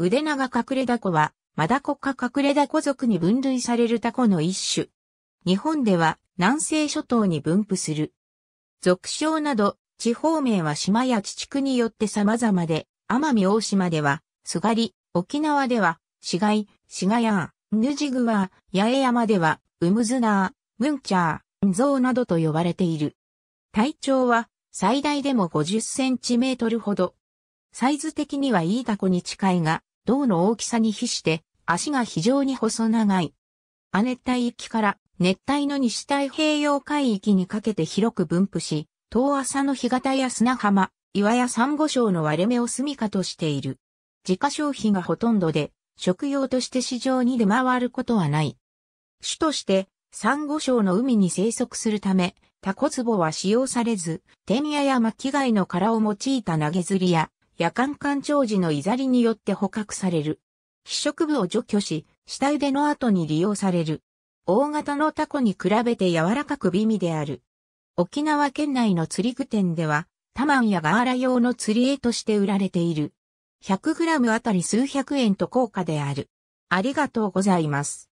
腕長隠れダコは、マダコ科隠れダコ属に分類されるタコの一種。日本では南西諸島に分布する。俗称など、地方名は島や地区によって様々で、奄美大島では、すがり、沖縄では、市街、市ガやー、ヌジグわ、八重山では、うむずなー、ムンチャー、ンゾなどと呼ばれている。体長は、最大でも50センチメートルほど。サイズ的にはいいタコに近いが、胴の大きさに比して足が非常に細長い。亜熱帯域から熱帯の西太平洋海域にかけて広く分布し、遠浅の干潟や砂浜、岩や珊瑚礁の割れ目を住処としている。自家消費がほとんどで、食用として市場に出回ることはない。種として、珊瑚礁の海に生息するため、タコ壺は使用されず、天野や巻貝の殻を用いた投げ釣りや、夜間干潮時のいざりによって捕獲される。被食部を除去し、下腕での後に利用される。大型のタコに比べて柔らかく美味である。沖縄県内の釣り具店では、タマンやガーラ用の釣り絵として売られている。100g あたり数百円と高価である。ありがとうございます。